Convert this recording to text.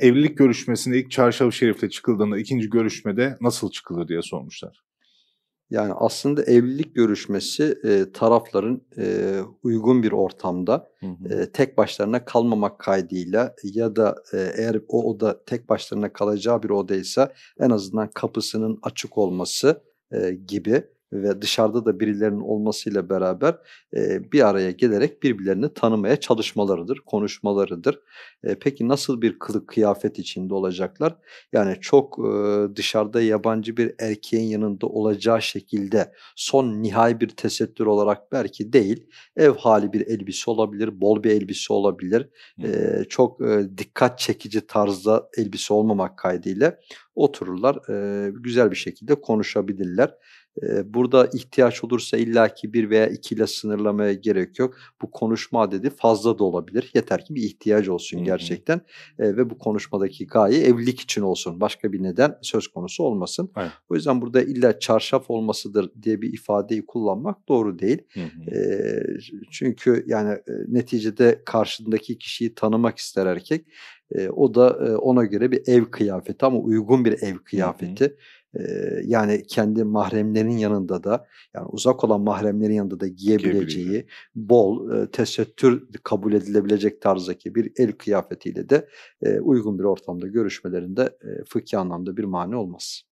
evlilik görüşmesinde ilk çarşaf şerifle çıkıldığında ikinci görüşmede nasıl çıkılır diye sormuşlar. Yani aslında evlilik görüşmesi e, tarafların e, uygun bir ortamda hı hı. E, tek başlarına kalmamak kaydıyla ya da e, eğer o oda tek başlarına kalacağı bir odaysa en azından kapısının açık olması e, gibi ve dışarıda da birilerinin olmasıyla beraber e, bir araya gelerek birbirlerini tanımaya çalışmalarıdır, konuşmalarıdır. E, peki nasıl bir kılık kıyafet içinde olacaklar? Yani çok e, dışarıda yabancı bir erkeğin yanında olacağı şekilde son nihai bir tesettür olarak belki değil, ev hali bir elbise olabilir, bol bir elbise olabilir, e, çok e, dikkat çekici tarzda elbise olmamak kaydıyla otururlar. E, güzel bir şekilde konuşabilirler. E, burada ihtiyaç olursa illaki bir veya ikiyle sınırlamaya gerek yok. Bu konuşma dedi fazla da olabilir. Yeter ki bir ihtiyaç olsun Hı-hı. gerçekten. E, ve bu konuşmadaki gaye evlilik için olsun. Başka bir neden söz konusu olmasın. Aynen. O yüzden burada illa çarşaf olmasıdır diye bir ifadeyi kullanmak doğru değil. E, çünkü yani neticede karşındaki kişiyi tanımak ister erkek. E, o da e, ona göre bir ev kıyafeti ama uygun bir ev kıyafeti. E, yani kendi mahremlerin yanında da yani uzak olan mahremlerin yanında da giyebileceği bol e, tesettür kabul edilebilecek tarzdaki bir el kıyafetiyle de e, uygun bir ortamda görüşmelerinde e, fıkhi anlamda bir mani olmaz.